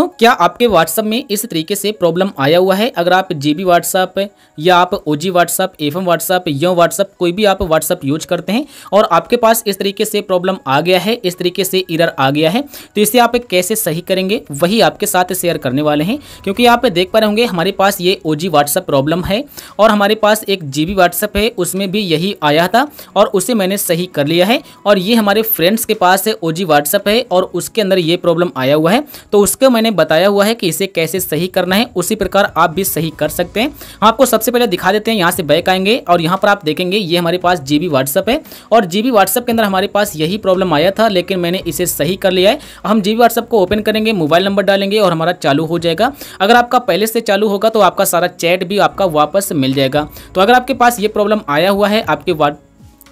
दोस्तों क्या आपके व्हाट्सअप में इस तरीके से प्रॉब्लम आया हुआ है अगर आप जी बी व्हाट्सअप या आप O G WhatsApp F M WhatsApp Yo WhatsApp कोई भी आप व्हाट्सअप यूज करते हैं और आपके पास इस तरीके से प्रॉब्लम आ गया है इस तरीके से इरर आ गया है तो इसे आप कैसे सही करेंगे वही आपके साथ शेयर करने वाले हैं क्योंकि आप देख पा रहे होंगे हमारे पास ये ओ जी व्हाट्सअप प्रॉब्लम है और हमारे पास एक जी बी व्हाट्सअप है उसमें भी यही आया था और उसे मैंने सही कर लिया है और ये हमारे फ्रेंड्स के पास ओ जी व्हाट्सअप है और उसके अंदर ये प्रॉब्लम आया हुआ है तो उसको मैंने मैंने बताया हुआ है कि इसे कैसे सही करना है उसी प्रकार आप भी सही कर सकते हैं हम हाँ, आपको सबसे पहले दिखा देते हैं यहाँ से बैक आएंगे और यहाँ पर आप देखेंगे ये हमारे पास जी बी है और जी बी के अंदर हमारे पास यही प्रॉब्लम आया था लेकिन मैंने इसे सही कर लिया है हम जी बी को ओपन करेंगे मोबाइल नंबर डालेंगे और हमारा चालू हो जाएगा अगर आपका पहले से चालू होगा तो आपका सारा चैट भी आपका वापस मिल जाएगा तो अगर आपके पास ये प्रॉब्लम आया हुआ है आपके वाट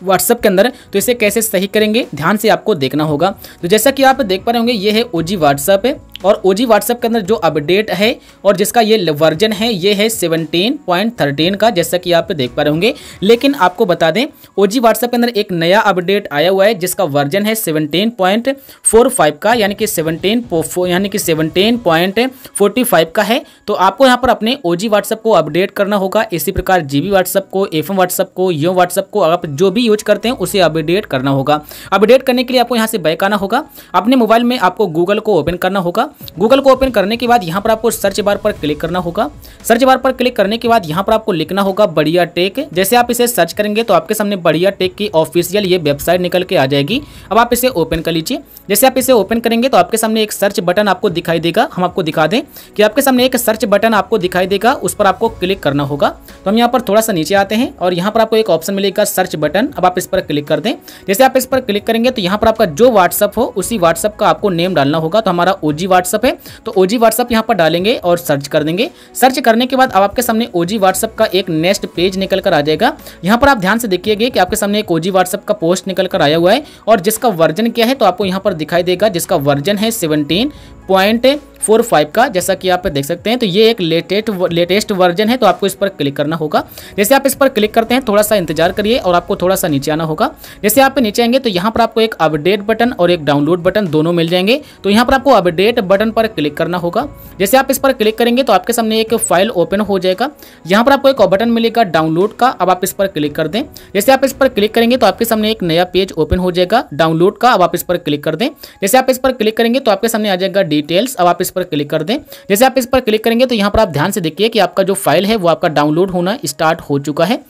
व्हाट्सअप के अंदर तो इसे कैसे सही करेंगे ध्यान से आपको देखना होगा तो जैसा कि आप देख पा रहे होंगे ये है ओ जी व्हाट्सअप है और ओ जी व्हाट्सएप के अंदर जो अपडेट है और जिसका ये वर्जन है ये है 17.13 का जैसा कि आप देख पा रहे होंगे लेकिन आपको बता दें ओ जी व्हाट्सएप के अंदर एक नया अपडेट आया हुआ है जिसका वर्जन है 17.45 का यानी कि 17 यानी कि 17.45 का है तो आपको यहाँ पर अपने ओ जी व्हाट्सएप को अपडेट करना होगा इसी प्रकार जी बी व्हाट्सएप को एफ एम व्हाट्सएप को यो व्हाट्सएप को आप जो भी यूज करते हैं उसे अपडेट करना होगा अपडेट करने के लिए आपको यहाँ से बैक आना होगा अपने मोबाइल में आपको गूगल को ओपन करना होगा होगा गूगल को ओपन करने के बाद यहाँ पर आपको सर्च बार पर क्लिक करना होगा सर्च बार पर क्लिक करने के बाद यहाँ पर आपको लिखना होगा बढ़िया टेक जैसे आप इसे सर्च करेंगे तो आपके सामने बढ़िया टेक की ऑफिशियल ये वेबसाइट निकल के आ जाएगी अब आप इसे ओपन कर लीजिए जैसे आप इसे ओपन करेंगे तो आपके सामने एक सर्च बटन आपको दिखाई देगा हम आपको दिखा दें कि आपके सामने एक सर्च बटन आपको दिखाई देगा उस पर आपको क्लिक करना होगा तो हम यहाँ पर थोड़ा सा नीचे आते हैं और यहाँ पर आपको एक ऑप्शन मिलेगा सर्च बटन अब आप इस पर क्लिक कर दें जैसे आप इस पर क्लिक करेंगे तो यहाँ पर आपका जो व्हाट्सअप हो उसी व्हाट्सअप का आपको नेम डालना होगा तो हमारा ओजी व्हाट्सअप है तो ओ जी व्हाट्सअप यहाँ पर डालेंगे और सर्च कर देंगे सर्च करने के बाद अब आपके सामने ओ जी व्हाट्सअप का एक नेक्स्ट पेज निकल कर आ जाएगा यहाँ पर आप ध्यान से देखिएगा कि आपके सामने एक ओ जी व्हाट्सअप का पोस्ट निकल कर आया हुआ है और जिसका वर्जन क्या है तो आपको यहाँ पर दिखाई देगा जिसका वर्जन है सेवनटीन पॉइंट फोर फाइव का जैसा कि आप देख सकते हैं तो ये एक लेटेस्ट लेटेस्ट वर्जन है तो आपको इस पर क्लिक करना होगा जैसे आप इस पर क्लिक करते हैं थोड़ा सा इंतजार करिए और आपको थोड़ा सा नीचे आना होगा जैसे आप नीचे आएंगे तो यहाँ पर आपको एक अपडेट बटन और एक डाउनलोड बटन दोनों मिल जाएंगे तो यहाँ पर आपको अपडेट बटन पर क्लिक करना होगा जैसे आप इस पर क्लिक करेंगे तो आपके सामने एक फाइल ओपन हो जाएगा यहाँ पर आपको एक बटन मिलेगा डाउनलोड का अब आप इस पर क्लिक कर दें जैसे आप इस पर क्लिक करेंगे तो आपके सामने एक नया पेज ओपन हो जाएगा डाउनलोड का अब आप इस पर क्लिक कर दें जैसे आप इस पर क्लिक करेंगे तो आपके सामने आ जाएगा डिटेल्स अब आप इस पर क्लिक कर दें जैसे आप इस पर क्लिक करेंगे तो यहाँ पर आप ध्यान से देखिए कि आपका जो फाइल है वो आपका डाउनलोड होना स्टार्ट हो चुका है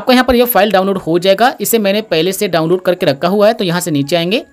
आपका यहाँ पर यह फाइल डाउनलोड हो जाएगा इसे मैंने पहले से डाउनलोड करके रखा हुआ है तो यहाँ से नीचे आएंगे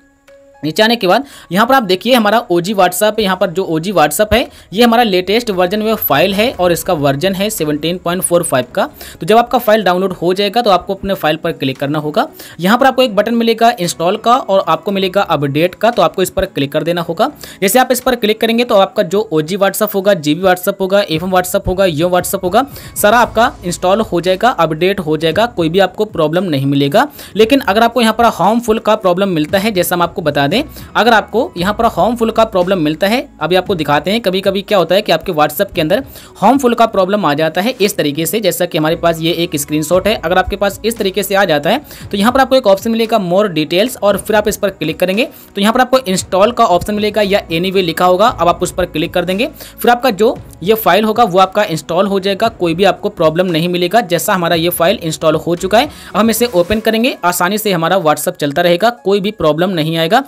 नीचे आने के बाद यहाँ पर आप देखिए हमारा ओ जी व्हाट्सअप यहाँ पर जो ओ जी व्हाट्सअप है ये हमारा लेटेस्ट वर्जन में फाइल है और इसका वर्जन है 17.45 का तो जब आपका फाइल डाउनलोड हो जाएगा तो आपको अपने फाइल पर क्लिक करना होगा यहाँ पर आपको एक बटन मिलेगा इंस्टॉल का और आपको मिलेगा अपडेट का तो आपको इस पर क्लिक कर देना होगा जैसे आप इस पर क्लिक करेंगे तो आपका जो ओ जी व्हाट्सअप होगा जी बी व्हाट्सअप होगा एफ एम व्हाट्सअप होगा यो व्हाट्सअप होगा सारा आपका इंस्टॉल हो जाएगा अपडेट हो जाएगा कोई भी आपको प्रॉब्लम नहीं मिलेगा लेकिन अगर आपको यहाँ पर हार्मफुल का प्रॉब्लम मिलता है जैसा हम आपको बता दें दें अगर आपको यहाँ पर होमफुल का प्रॉब्लम मिलता है अभी आपको दिखाते हैं कभी कभी क्या होता है कि आपके व्हाट्सअप के अंदर होमफुल का प्रॉब्लम आ जाता है इस तरीके से जैसा कि हमारे पास ये एक स्क्रीन है अगर आपके पास इस तरीके से आ जाता है तो यहाँ पर आपको एक ऑप्शन मिलेगा मोर डिटेल्स और फिर आप इस पर क्लिक करेंगे तो यहाँ पर आपको इंस्टॉल का ऑप्शन मिलेगा या एनी लिखा होगा अब आप उस पर क्लिक कर देंगे फिर आपका जो ये फाइल होगा वो आपका इंस्टॉल हो जाएगा कोई भी आपको प्रॉब्लम नहीं मिलेगा जैसा हमारा ये फाइल इंस्टॉल हो चुका है हम इसे ओपन करेंगे आसानी से हमारा व्हाट्सअप चलता रहेगा कोई भी प्रॉब्लम नहीं आएगा